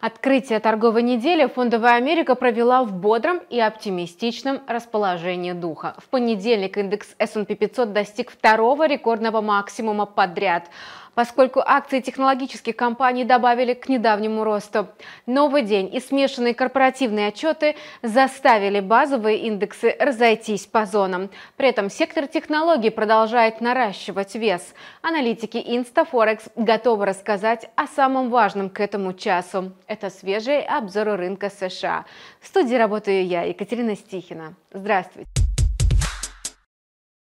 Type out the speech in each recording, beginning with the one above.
Открытие торговой недели фондовая Америка провела в бодром и оптимистичном расположении духа. В понедельник индекс S&P 500 достиг второго рекордного максимума подряд – поскольку акции технологических компаний добавили к недавнему росту. Новый день и смешанные корпоративные отчеты заставили базовые индексы разойтись по зонам. При этом сектор технологий продолжает наращивать вес. Аналитики Инстафорекс готовы рассказать о самом важном к этому часу. Это свежий обзор рынка США. В студии работаю я, Екатерина Стихина. Здравствуйте.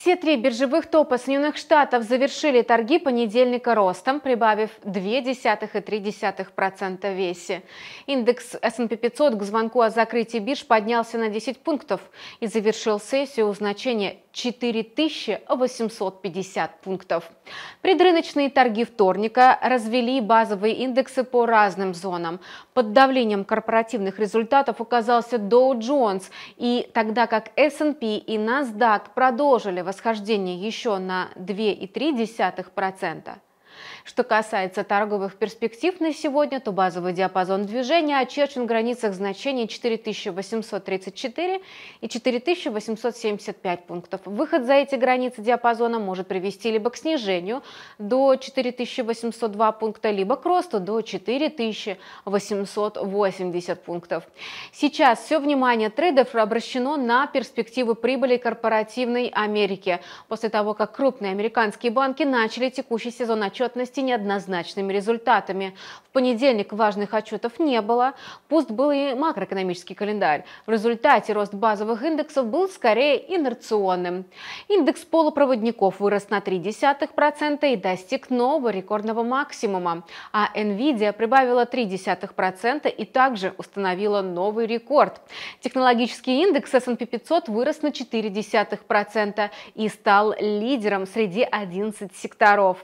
Все три биржевых топа Соединенных Штатов завершили торги понедельника ростом, прибавив 0,2-0,3% весе. Индекс S&P 500 к звонку о закрытии бирж поднялся на 10 пунктов и завершил сессию у значения 4850 пунктов. Предрыночные торги вторника развели базовые индексы по разным зонам. Под давлением корпоративных результатов оказался Dow Jones, и тогда как S&P и NASDAQ продолжили восхождение еще на 2,3%. Что касается торговых перспектив на сегодня, то базовый диапазон движения очерчен в границах значений 4834 и 4875 пунктов. Выход за эти границы диапазона может привести либо к снижению до 4802 пункта, либо к росту до 4880 пунктов. Сейчас все внимание трейдеров обращено на перспективы прибыли корпоративной Америки. После того, как крупные американские банки начали текущий сезон отчетности и неоднозначными результатами. В понедельник важных отчетов не было, пуст был и макроэкономический календарь. В результате рост базовых индексов был скорее инерционным. Индекс полупроводников вырос на 0,3% и достиг нового рекордного максимума, а NVIDIA прибавила 0,3% и также установила новый рекорд. Технологический индекс S&P 500 вырос на 0,4% и стал лидером среди 11 секторов.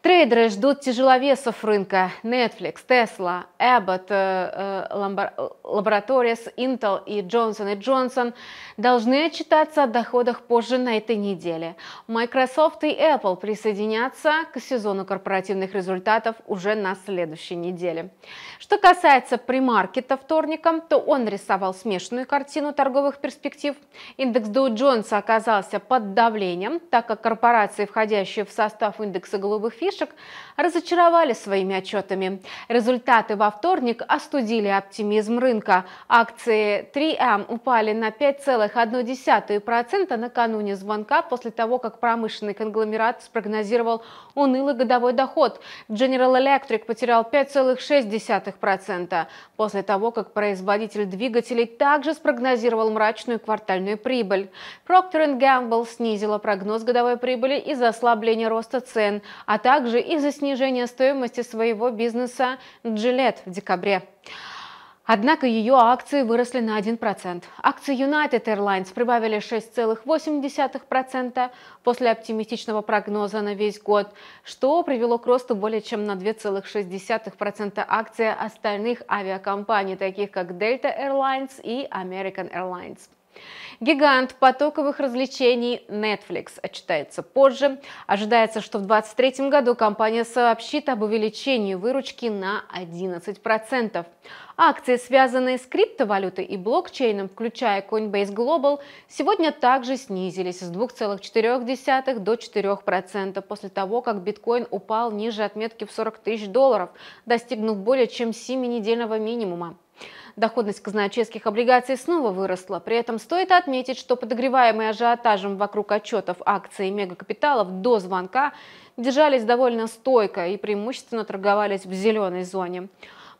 Трейдеры ждут тяжеловесов рынка Netflix, Tesla, Abbott, э, э, Laboratories, Intel и Johnson Johnson должны отчитаться о доходах позже на этой неделе. Microsoft и Apple присоединятся к сезону корпоративных результатов уже на следующей неделе. Что касается премаркета вторником, то он рисовал смешанную картину торговых перспектив. Индекс Dow Jones оказался под давлением, так как корпорации, входящие в состав индекса индекса голубых фишек разочаровали своими отчетами. Результаты во вторник остудили оптимизм рынка. Акции 3М эм упали на 5,1% накануне звонка после того, как промышленный конгломерат спрогнозировал унылый годовой доход. General Electric потерял 5,6% после того, как производитель двигателей также спрогнозировал мрачную квартальную прибыль. Procter Gamble снизила прогноз годовой прибыли из-за ослабления роста цен а также из-за снижения стоимости своего бизнеса Gillette в декабре. Однако ее акции выросли на 1%. Акции United Airlines прибавили 6,8% после оптимистичного прогноза на весь год, что привело к росту более чем на 2,6% акций остальных авиакомпаний, таких как Delta Airlines и American Airlines. Гигант потоковых развлечений Netflix отчитается позже. Ожидается, что в 2023 году компания сообщит об увеличении выручки на 11%. Акции, связанные с криптовалютой и блокчейном, включая Coinbase Global, сегодня также снизились с 2,4 до 4% после того, как биткоин упал ниже отметки в 40 тысяч долларов, достигнув более чем 7-недельного минимума. Доходность казначейских облигаций снова выросла. При этом стоит отметить, что подогреваемые ажиотажем вокруг отчетов акций мегакапиталов до звонка держались довольно стойко и преимущественно торговались в зеленой зоне.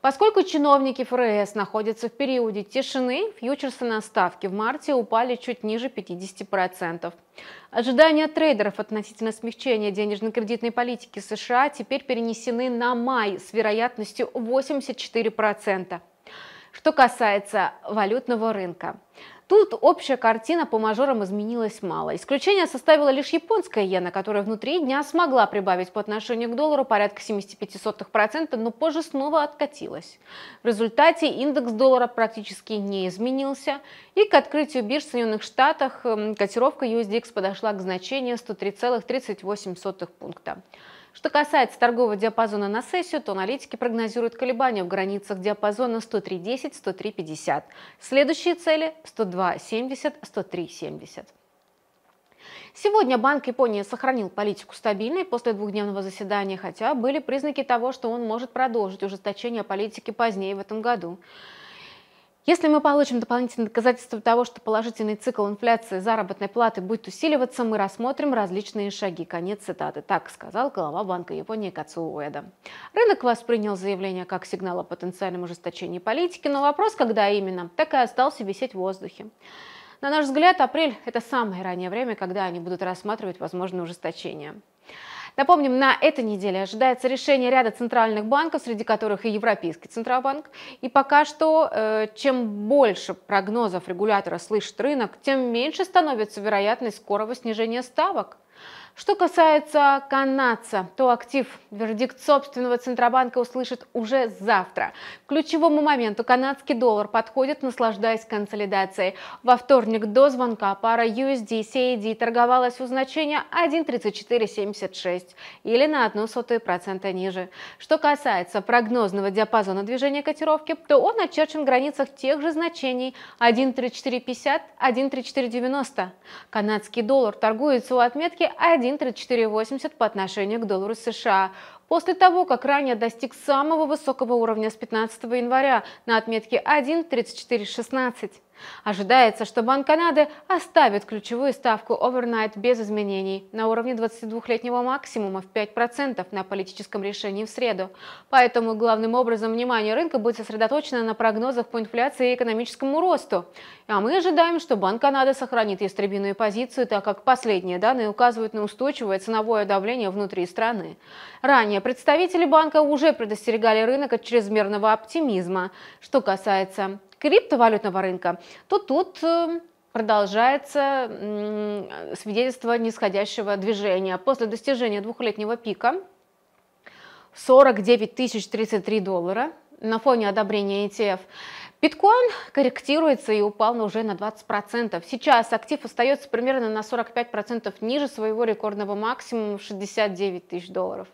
Поскольку чиновники ФРС находятся в периоде тишины, фьючерсы на ставки в марте упали чуть ниже 50%. Ожидания трейдеров относительно смягчения денежно-кредитной политики США теперь перенесены на май с вероятностью 84%. Что касается валютного рынка. Тут общая картина по мажорам изменилась мало. Исключение составила лишь японская иена, которая внутри дня смогла прибавить по отношению к доллару порядка 75%, но позже снова откатилась. В результате индекс доллара практически не изменился, и к открытию бирж в Соединенных Штатах эм, котировка USDX подошла к значению 103,38 пункта. Что касается торгового диапазона на сессию, то аналитики прогнозируют колебания в границах диапазона 103.10-103.50. Следующие цели 102.70-103.70. Сегодня Банк Японии сохранил политику стабильной после двухдневного заседания, хотя были признаки того, что он может продолжить ужесточение политики позднее в этом году. Если мы получим дополнительные доказательства того, что положительный цикл инфляции заработной платы будет усиливаться, мы рассмотрим различные шаги. Конец цитаты. Так сказал глава Банка Японии Кацу Уэда. Рынок воспринял заявление как сигнал о потенциальном ужесточении политики, но вопрос, когда именно, так и остался висеть в воздухе. На наш взгляд, апрель – это самое раннее время, когда они будут рассматривать возможное ужесточение. Напомним, на этой неделе ожидается решение ряда центральных банков, среди которых и Европейский Центробанк. И пока что, э, чем больше прогнозов регулятора слышит рынок, тем меньше становится вероятность скорого снижения ставок. Что касается канадца, то актив вердикт собственного Центробанка услышит уже завтра. К ключевому моменту канадский доллар подходит, наслаждаясь консолидацией. Во вторник до звонка пара USD CAD торговалась у значения 1.3476 или на процента ниже. Что касается прогнозного диапазона движения котировки, то он очерчен в границах тех же значений 1.3450, 1.3490. Канадский доллар торгуется у отметки 1 1.3480 по отношению к доллару США. После того, как ранее достиг самого высокого уровня с 15 января на отметке 1.3416. Ожидается, что Банк Канады оставит ключевую ставку overnight без изменений на уровне 22-летнего максимума в 5% на политическом решении в среду. Поэтому главным образом внимание рынка будет сосредоточено на прогнозах по инфляции и экономическому росту. А мы ожидаем, что Банк Канады сохранит ястребиную позицию, так как последние данные указывают на устойчивое ценовое давление внутри страны. Ранее представители банка уже предостерегали рынок от чрезмерного оптимизма. Что касается криптовалютного рынка, то тут э, продолжается свидетельство нисходящего движения. После достижения двухлетнего пика 49 тысяч 33 доллара на фоне одобрения ETF. Биткоин корректируется и упал уже на 20%. Сейчас актив остается примерно на 45% ниже своего рекордного максимума 69 тысяч долларов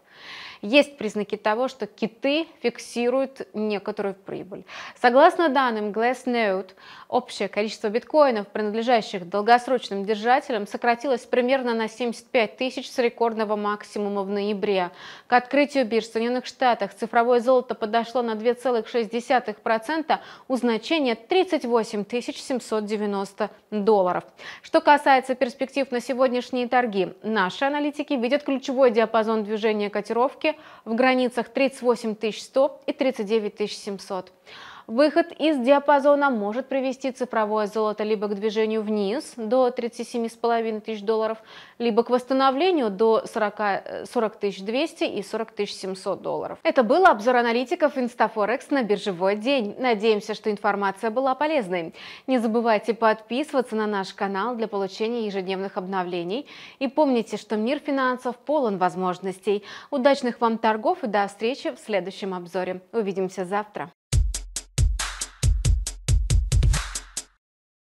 есть признаки того, что киты фиксируют некоторую прибыль. Согласно данным Glassnode, общее количество биткоинов, принадлежащих долгосрочным держателям, сократилось примерно на 75 тысяч с рекордного максимума в ноябре. К открытию бирж в Соединенных Штатах цифровое золото подошло на 2,6% у значения 38 790 долларов. Что касается перспектив на сегодняшние торги, наши аналитики видят ключевой диапазон движения котировки в границах 38 100 и 39 700. Выход из диапазона может привести цифровое золото либо к движению вниз до 37,5 тысяч долларов, либо к восстановлению до 40, 40 200 и 40 700 долларов. Это был обзор аналитиков Инстафорекс на биржевой день. Надеемся, что информация была полезной. Не забывайте подписываться на наш канал для получения ежедневных обновлений. И помните, что мир финансов полон возможностей. Удачных вам торгов и до встречи в следующем обзоре. Увидимся завтра.